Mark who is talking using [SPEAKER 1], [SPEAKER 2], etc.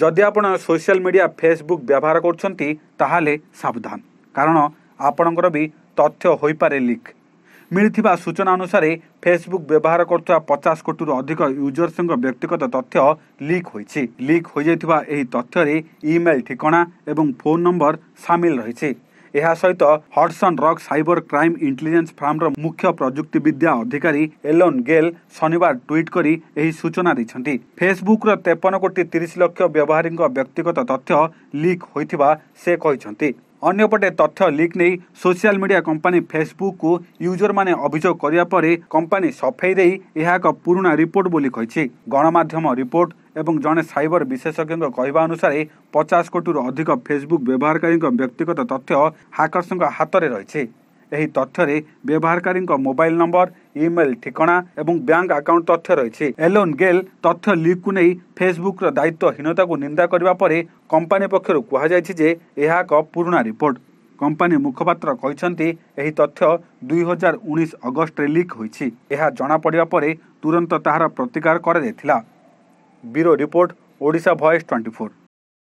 [SPEAKER 1] ଯଦି ଆପଣ social media Facebook ବ୍ୟବହାର କରୁଛନ୍ତି ତାହେଲେ ସାବଧାନ କାରଣ ଆପଣଙ୍କର ବି ତଥ୍ୟ ହୋଇପାରେ ଲିକ୍ ମିଳିଥିବା ସୂଚନା ଅନୁସାରେ ଫେସବୁକ୍ ବ୍ୟବହାର କରୁଥିବା ପଚାଶ କୋଟିରୁ ଅଧିକ ୟୁଜର୍ସଙ୍କ ବ୍ୟକ୍ତିଗତ ତଥ୍ୟ ଲିକ୍ ହୋଇଛି ଲିକ୍ ହୋଇଯାଇଥିବା ଏହି ତଥ୍ୟରେ ଇମେଲ୍ ଠିକଣା ଏବଂ ଫୋନ୍ ନମ୍ବର ସାମିଲ ରହିଛି ଏହା ସହିତ Hudson Rock cyber crime intelligence ଫାର୍ମର ମୁଖ୍ୟ ପ୍ରଯୁକ୍ତି ବିଦ୍ୟା ଅଧିକାରୀ ଏଲୋନ୍ ଗେଲ୍ ଶନିବାର ଟ୍ୱିଟ୍ କରି ଏହି ସୂଚନା ଦେଇଛନ୍ତି ଫେସ୍ବୁକ୍ର ତେପନ କୋଟି ତିରିଶ ଲକ୍ଷ ବ୍ୟବହାରୀଙ୍କ ବ୍ୟକ୍ତିଗତ ତଥ୍ୟ ଲିକ୍ ହୋଇଥିବା ସେ କହିଛନ୍ତି ଅନ୍ୟପଟେ ତଥ୍ୟ ଲିକ୍ ନେଇ ସୋସିଆଲ୍ ମିଡିଆ କମ୍ପାନୀ ଫେସ୍ବୁକ୍କୁ ୟୁଜରମାନେ ଅଭିଯୋଗ କରିବା ପରେ କମ୍ପାନୀ ସଫେଇ ଦେଇ ଏହା ଏକ ପୁରୁଣା ରିପୋର୍ଟ ବୋଲି କହିଛି ଗଣମାଧ୍ୟମ ରିପୋର୍ଟ ଏବଂ ଜଣେ ସାଇବର ବିଶେଷଜ୍ଞଙ୍କ କହିବା ଅନୁସାରେ ପଚାଶ କୋଟିରୁ ଅଧିକ ଫେସ୍ବୁକ୍ ବ୍ୟବହାରକାରୀଙ୍କ ବ୍ୟକ୍ତିଗତ ତଥ୍ୟ ହାକର୍ସଙ୍କ ହାତରେ ରହିଛି ଏହି ତଥ୍ୟରେ ବ୍ୟବହାରକାରୀଙ୍କ ମୋବାଇଲ ନମ୍ବର ଇମେଲ ଠିକଣା ଏବଂ ବ୍ୟାଙ୍କ ଆକାଉଣ୍ଟ ତଥ୍ୟ ରହିଛି ଏଲୋନ୍ ଗେଲ୍ ତଥ୍ୟ ଲିକ୍କୁ ନେଇ ଫେସବୁକ୍ର ଦାୟିତ୍ୱହୀନତାକୁ ନିନ୍ଦା କରିବା ପରେ କମ୍ପାନୀ ପକ୍ଷରୁ କୁହାଯାଇଛି ଯେ ଏହା ଏକ ପୁରୁଣା ରିପୋର୍ଟ କମ୍ପାନୀ ମୁଖପାତ୍ର କହିଛନ୍ତି ଏହି ତଥ୍ୟ ଦୁଇହଜାର ଉଣେଇଶ ଅଗଷ୍ଟରେ ଲିକ୍ ହୋଇଛି ଏହା ଜଣାପଡ଼ିବା ପରେ ତୁରନ୍ତ ତାହାର ପ୍ରତିକାର କରାଯାଇଥିଲା bureau report Odisha voice twenty four